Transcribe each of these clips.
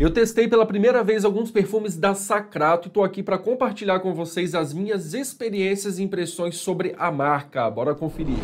Eu testei pela primeira vez alguns perfumes da Sacrato e tô aqui para compartilhar com vocês as minhas experiências e impressões sobre a marca. Bora conferir.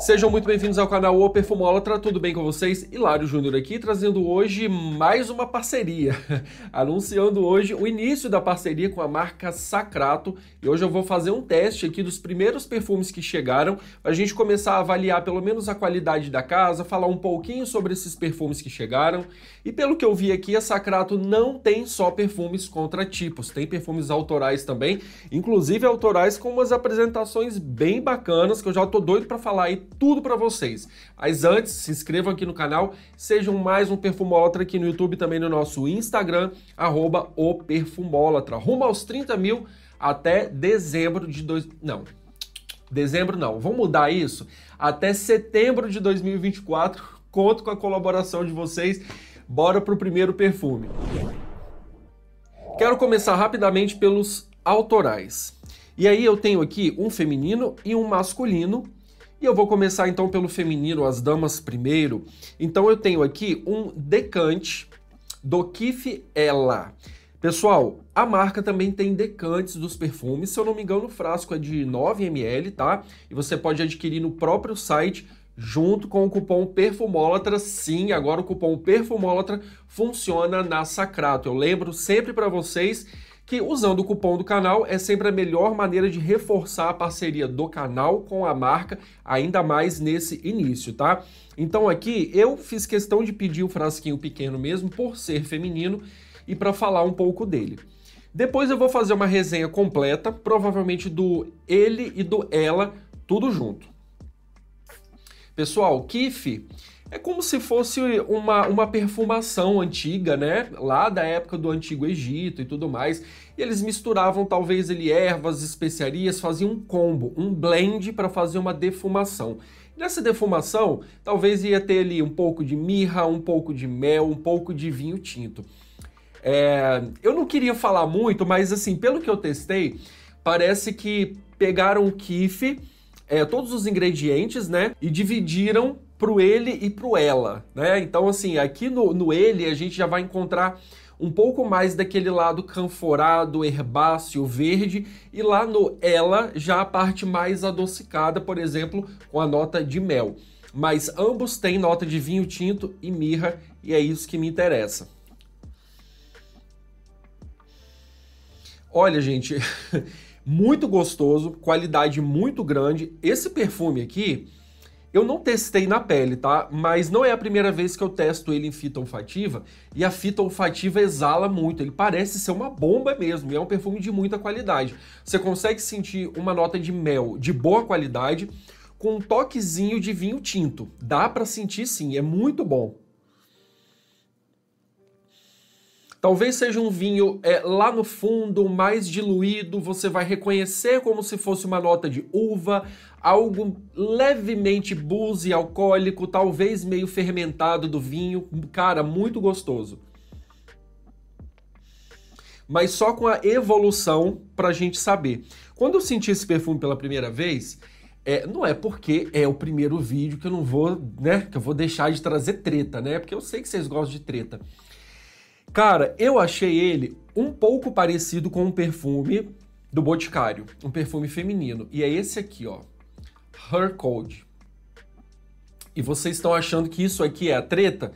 Sejam muito bem-vindos ao canal O Perfumólatra, tudo bem com vocês? Hilário Júnior aqui, trazendo hoje mais uma parceria, anunciando hoje o início da parceria com a marca Sacrato, e hoje eu vou fazer um teste aqui dos primeiros perfumes que chegaram, para a gente começar a avaliar pelo menos a qualidade da casa, falar um pouquinho sobre esses perfumes que chegaram, e pelo que eu vi aqui, a Sacrato não tem só perfumes contra tipos, tem perfumes autorais também, inclusive autorais com umas apresentações bem bacanas, que eu já tô doido para falar aí tudo para vocês. Mas antes, se inscrevam aqui no canal, sejam mais um Perfumólatra aqui no YouTube, também no nosso Instagram, arroba o Perfumólatra. Rumo aos 30 mil até dezembro de... Dois... Não, dezembro não, vamos mudar isso? Até setembro de 2024, conto com a colaboração de vocês. Bora pro primeiro perfume. Quero começar rapidamente pelos autorais. E aí eu tenho aqui um feminino e um masculino e eu vou começar então pelo feminino, as damas primeiro. Então eu tenho aqui um decante do Kif Ella. Pessoal, a marca também tem decantes dos perfumes, se eu não me engano o frasco é de 9ml, tá? E você pode adquirir no próprio site junto com o cupom Perfumólatra. Sim, agora o cupom Perfumólatra funciona na Sacrato. Eu lembro sempre para vocês que usando o cupom do canal é sempre a melhor maneira de reforçar a parceria do canal com a marca, ainda mais nesse início, tá? Então aqui eu fiz questão de pedir o frasquinho pequeno mesmo por ser feminino e para falar um pouco dele. Depois eu vou fazer uma resenha completa, provavelmente do ele e do ela, tudo junto. Pessoal, Kiff é como se fosse uma, uma perfumação antiga, né? Lá da época do Antigo Egito e tudo mais. E eles misturavam talvez ele ervas, especiarias, faziam um combo, um blend para fazer uma defumação. Nessa defumação, talvez ia ter ali um pouco de mirra, um pouco de mel, um pouco de vinho tinto. É, eu não queria falar muito, mas assim, pelo que eu testei, parece que pegaram o kiff, é, todos os ingredientes, né? E dividiram pro ele e pro ela, né? Então, assim, aqui no, no ele a gente já vai encontrar um pouco mais daquele lado canforado, herbáceo, verde, e lá no ela já a parte mais adocicada, por exemplo, com a nota de mel. Mas ambos têm nota de vinho tinto e mirra, e é isso que me interessa. Olha, gente, muito gostoso, qualidade muito grande. Esse perfume aqui, eu não testei na pele, tá? Mas não é a primeira vez que eu testo ele em fita olfativa e a fita olfativa exala muito. Ele parece ser uma bomba mesmo e é um perfume de muita qualidade. Você consegue sentir uma nota de mel de boa qualidade com um toquezinho de vinho tinto. Dá para sentir sim, é muito bom. Talvez seja um vinho é, lá no fundo, mais diluído, você vai reconhecer como se fosse uma nota de uva, algo levemente buzz e alcoólico, talvez meio fermentado do vinho. Cara, muito gostoso. Mas só com a evolução pra gente saber. Quando eu senti esse perfume pela primeira vez, é, não é porque é o primeiro vídeo que eu não vou, né, que eu vou deixar de trazer treta, né? Porque eu sei que vocês gostam de treta. Cara, eu achei ele um pouco parecido com um perfume do Boticário, um perfume feminino. E é esse aqui, ó. Her Code. E vocês estão achando que isso aqui é a treta?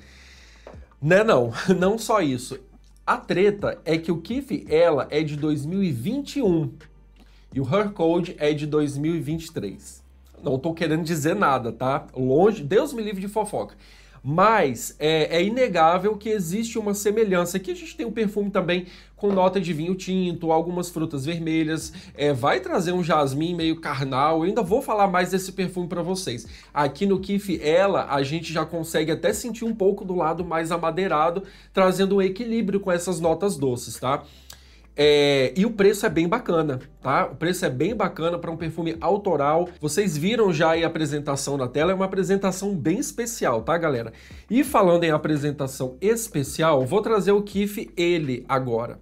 Né, não, não só isso. A treta é que o Kiff Ela é de 2021 e o Her Code é de 2023. Não tô querendo dizer nada, tá? Longe, Deus me livre de fofoca. Mas é, é, inegável que existe uma semelhança. Aqui a gente tem um perfume também com nota de vinho tinto, algumas frutas vermelhas, é, vai trazer um jasmim meio carnal. Eu ainda vou falar mais desse perfume para vocês. Aqui no Kiff Ela, a gente já consegue até sentir um pouco do lado mais amadeirado, trazendo um equilíbrio com essas notas doces, tá? É, e o preço é bem bacana, tá? O preço é bem bacana para um perfume autoral. Vocês viram já a apresentação na tela, é uma apresentação bem especial, tá, galera? E falando em apresentação especial, vou trazer o Kif ele agora.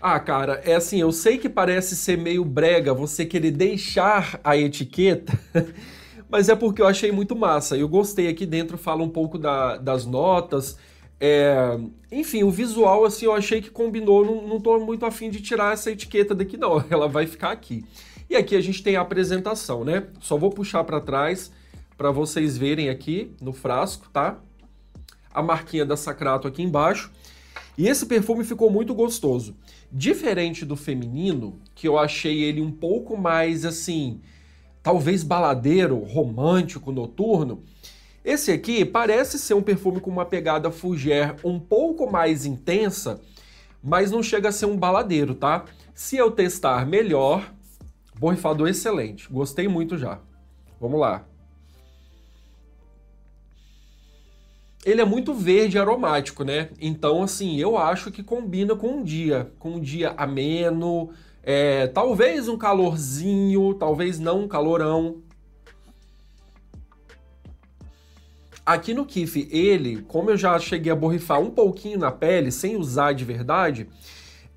Ah, cara, é assim, eu sei que parece ser meio brega você querer deixar a etiqueta. mas é porque eu achei muito massa. Eu gostei aqui dentro, fala um pouco da, das notas, é, enfim, o visual, assim, eu achei que combinou. Não, não tô muito afim de tirar essa etiqueta daqui, não. Ela vai ficar aqui. E aqui a gente tem a apresentação, né? Só vou puxar para trás para vocês verem aqui no frasco, tá? A marquinha da Sacrato aqui embaixo. E esse perfume ficou muito gostoso. Diferente do feminino, que eu achei ele um pouco mais assim, talvez baladeiro, romântico, noturno, esse aqui parece ser um perfume com uma pegada fougère um pouco mais intensa, mas não chega a ser um baladeiro, tá? Se eu testar melhor, borrifador excelente, gostei muito já. Vamos lá. Ele é muito verde aromático, né? Então, assim, eu acho que combina com um dia, com um dia ameno, é, talvez um calorzinho, talvez não um calorão, Aqui no Kif, ele, como eu já cheguei a borrifar um pouquinho na pele, sem usar de verdade,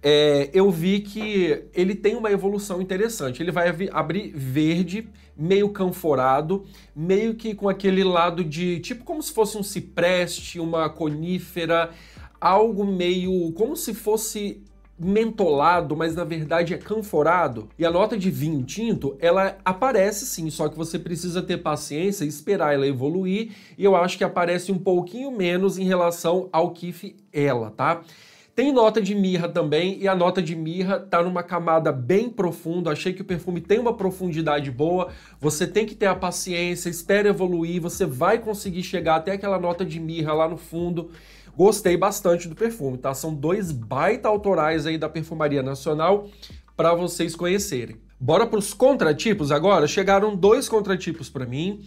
é, eu vi que ele tem uma evolução interessante. Ele vai abrir verde, meio canforado, meio que com aquele lado de tipo como se fosse um cipreste, uma conífera, algo meio como se fosse mentolado, mas na verdade é canforado. E a nota de vinho tinto, ela aparece sim, só que você precisa ter paciência e esperar ela evoluir. E eu acho que aparece um pouquinho menos em relação ao Kif ela, tá? Tem nota de mirra também, e a nota de mirra tá numa camada bem profunda. Achei que o perfume tem uma profundidade boa. Você tem que ter a paciência, espera evoluir, você vai conseguir chegar até aquela nota de mirra lá no fundo. Gostei bastante do perfume, tá? São dois baita autorais aí da Perfumaria Nacional para vocês conhecerem. Bora para os contratipos agora? Chegaram dois contratipos para mim.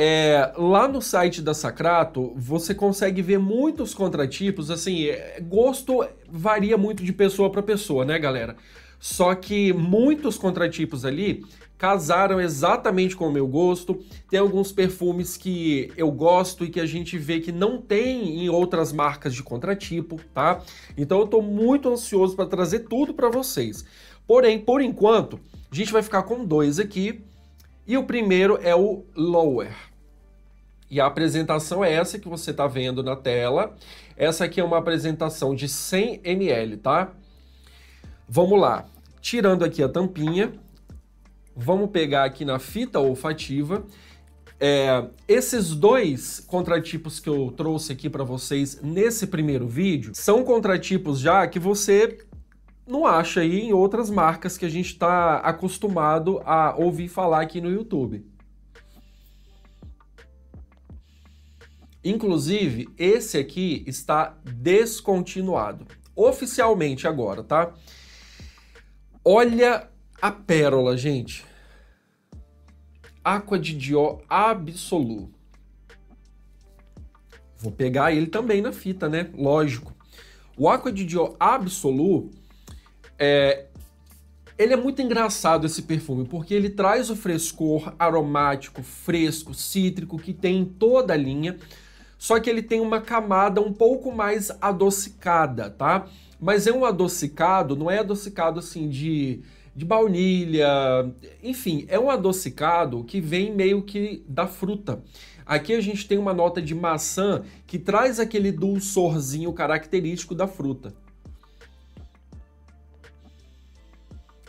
É, lá no site da Sacrato, você consegue ver muitos contratipos, assim, é, gosto varia muito de pessoa para pessoa, né, galera? Só que muitos contratipos ali casaram exatamente com o meu gosto. Tem alguns perfumes que eu gosto e que a gente vê que não tem em outras marcas de contratipo, tá? Então eu tô muito ansioso para trazer tudo para vocês. Porém, por enquanto, a gente vai ficar com dois aqui. E o primeiro é o Lower. E a apresentação é essa que você está vendo na tela. Essa aqui é uma apresentação de 100 ml, tá? Vamos lá. Tirando aqui a tampinha, vamos pegar aqui na fita olfativa. É, esses dois contratipos que eu trouxe aqui para vocês nesse primeiro vídeo são contratipos já que você não acha aí em outras marcas que a gente está acostumado a ouvir falar aqui no YouTube. Inclusive, esse aqui está descontinuado. Oficialmente agora, tá? Olha a pérola, gente. Aqua de Dior Absolu. Vou pegar ele também na fita, né? Lógico. O Aqua de Dior Absolu é, ele é muito engraçado esse perfume, porque ele traz o frescor aromático, fresco, cítrico que tem em toda a linha, só que ele tem uma camada um pouco mais adocicada, tá? Mas é um adocicado, não é adocicado assim de, de baunilha, enfim, é um adocicado que vem meio que da fruta. Aqui a gente tem uma nota de maçã que traz aquele dulçorzinho característico da fruta.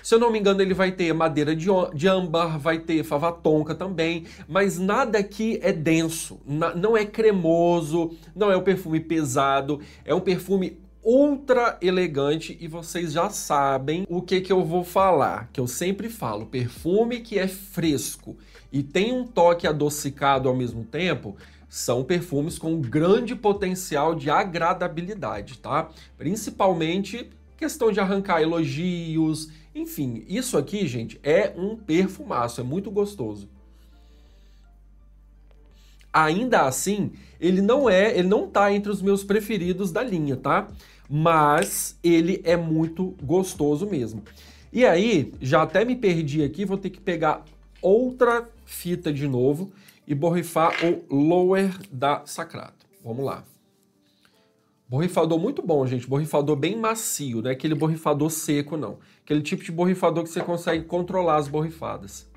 Se eu não me engano, ele vai ter madeira de, de âmbar, vai ter favatonca também, mas nada aqui é denso, não é cremoso, não é um perfume pesado, é um perfume ultra elegante e vocês já sabem o que que eu vou falar, que eu sempre falo, perfume que é fresco e tem um toque adocicado ao mesmo tempo, são perfumes com grande potencial de agradabilidade, tá? Principalmente questão de arrancar elogios, enfim, isso aqui, gente, é um perfumaço, é muito gostoso. Ainda assim, ele não é, ele não tá entre os meus preferidos da linha, tá? Mas ele é muito gostoso mesmo. E aí, já até me perdi aqui, vou ter que pegar outra fita de novo e borrifar o lower da Sacrato. Vamos lá. Borrifador muito bom, gente. Borrifador bem macio, não é aquele borrifador seco, não. Aquele tipo de borrifador que você consegue controlar as borrifadas.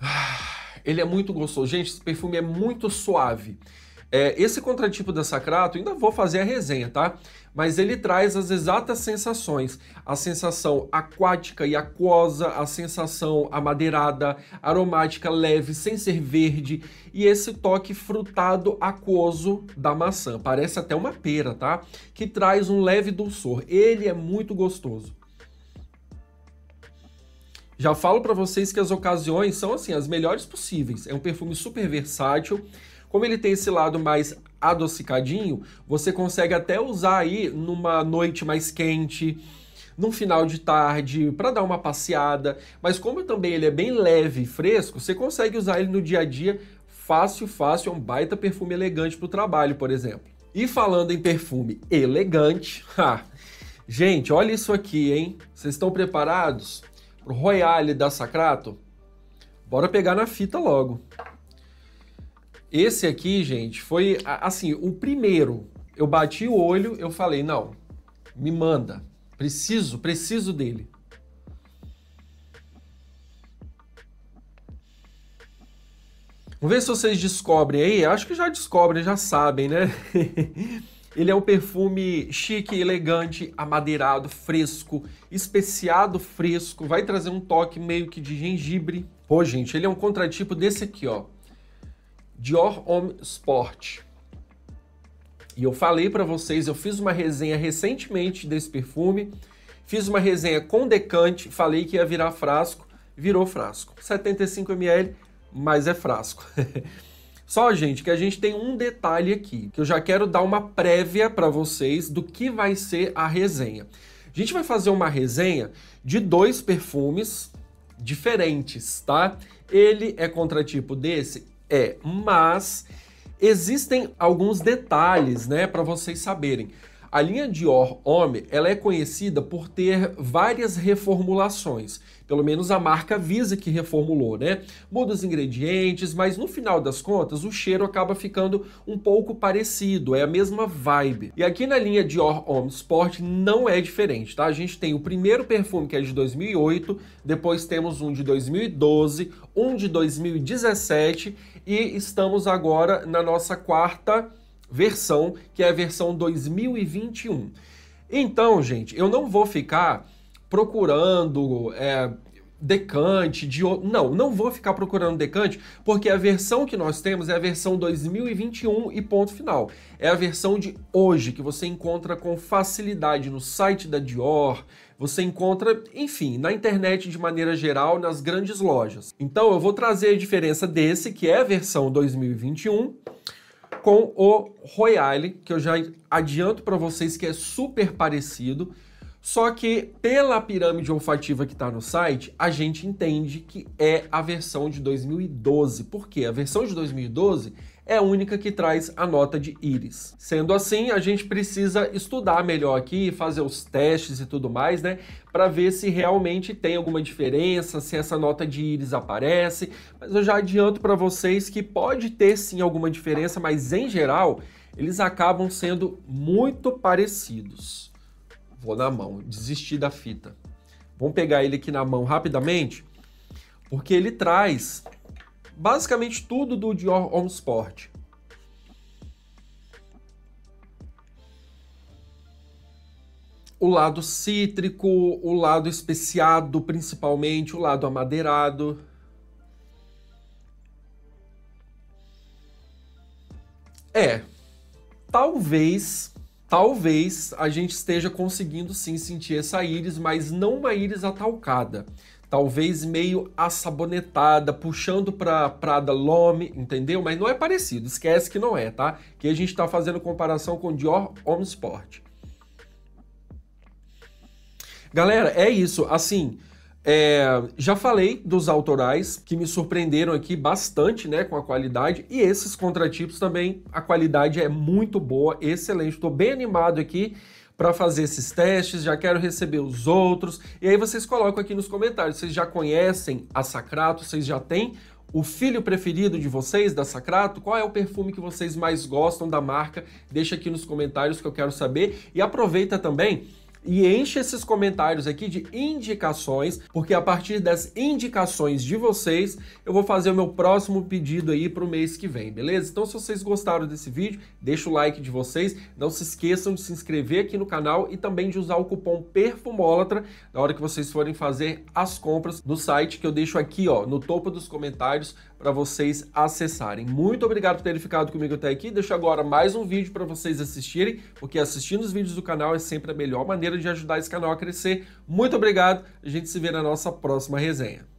Ah, ele é muito gostoso. Gente, esse perfume é muito suave. É, esse contratipo da Sacrato, ainda vou fazer a resenha, tá? Mas ele traz as exatas sensações: a sensação aquática e aquosa, a sensação amadeirada, aromática leve, sem ser verde, e esse toque frutado aquoso da maçã. Parece até uma pera, tá? Que traz um leve dulçor. Ele é muito gostoso. Já falo para vocês que as ocasiões são assim as melhores possíveis. É um perfume super versátil como ele tem esse lado mais adocicadinho, você consegue até usar aí numa noite mais quente, num final de tarde, para dar uma passeada. Mas como também ele é bem leve e fresco, você consegue usar ele no dia a dia fácil, fácil, é um baita perfume elegante para o trabalho, por exemplo. E falando em perfume elegante, ha, gente, olha isso aqui, hein? Vocês estão preparados para o Royale da Sacrato? Bora pegar na fita logo. Esse aqui, gente, foi assim, o primeiro. Eu bati o olho, eu falei, não, me manda. Preciso, preciso dele. Vamos ver se vocês descobrem aí. Acho que já descobrem, já sabem, né? Ele é um perfume chique, elegante, amadeirado, fresco, especiado fresco. Vai trazer um toque meio que de gengibre. Pô, gente, ele é um contratipo desse aqui, ó. Dior Homme Sport. E eu falei para vocês, eu fiz uma resenha recentemente desse perfume, fiz uma resenha com decante, falei que ia virar frasco, virou frasco. 75 ml, mas é frasco. Só, gente, que a gente tem um detalhe aqui, que eu já quero dar uma prévia para vocês do que vai ser a resenha. A gente vai fazer uma resenha de dois perfumes diferentes, tá? Ele é contratipo desse? É, mas existem alguns detalhes, né, para vocês saberem. A linha Dior Homme, ela é conhecida por ter várias reformulações. Pelo menos a marca Visa que reformulou, né? Muda os ingredientes, mas no final das contas o cheiro acaba ficando um pouco parecido, é a mesma vibe. E aqui na linha Dior Homme Sport não é diferente, tá? A gente tem o primeiro perfume que é de 2008, depois temos um de 2012, um de 2017 e estamos agora na nossa quarta versão, que é a versão 2021. Então, gente, eu não vou ficar procurando é, decante de não, não vou ficar procurando decante, porque a versão que nós temos é a versão 2021 e ponto final. É a versão de hoje que você encontra com facilidade no site da Dior, você encontra, enfim, na internet de maneira geral, nas grandes lojas. Então eu vou trazer a diferença desse, que é a versão 2021, com o Royale, que eu já adianto para vocês que é super parecido. Só que pela pirâmide olfativa que está no site, a gente entende que é a versão de 2012. Por quê? A versão de 2012 é a única que traz a nota de íris. Sendo assim, a gente precisa estudar melhor aqui, fazer os testes e tudo mais, né? Para ver se realmente tem alguma diferença, se essa nota de íris aparece. Mas eu já adianto para vocês que pode ter sim alguma diferença, mas em geral eles acabam sendo muito parecidos. Vou na mão, desisti da fita. Vamos pegar ele aqui na mão rapidamente, porque ele traz basicamente tudo do Dior On Sport. O lado cítrico, o lado especiado, principalmente, o lado amadeirado. É, talvez, talvez a gente esteja conseguindo sim sentir essa íris, mas não uma íris atalcada talvez meio assabonetada, puxando para Prada L'Homme, entendeu? Mas não é parecido, esquece que não é, tá? Que a gente está fazendo comparação com Dior Homme Sport. Galera, é isso, assim, é, já falei dos autorais que me surpreenderam aqui bastante, né, com a qualidade e esses contratipos também, a qualidade é muito boa, excelente, estou bem animado aqui para fazer esses testes, já quero receber os outros. E aí vocês colocam aqui nos comentários, vocês já conhecem a Sacrato, vocês já têm o filho preferido de vocês da Sacrato? Qual é o perfume que vocês mais gostam da marca? Deixa aqui nos comentários que eu quero saber e aproveita também e enche esses comentários aqui de indicações, porque a partir das indicações de vocês, eu vou fazer o meu próximo pedido aí para o mês que vem, beleza? Então, se vocês gostaram desse vídeo, deixa o like de vocês, não se esqueçam de se inscrever aqui no canal e também de usar o cupom PERFUMOLATRA na hora que vocês forem fazer as compras no site que eu deixo aqui, ó, no topo dos comentários para vocês acessarem. Muito obrigado por terem ficado comigo até aqui. Deixo agora mais um vídeo para vocês assistirem, porque assistindo os vídeos do canal é sempre a melhor maneira de ajudar esse canal a crescer. Muito obrigado. A gente se vê na nossa próxima resenha.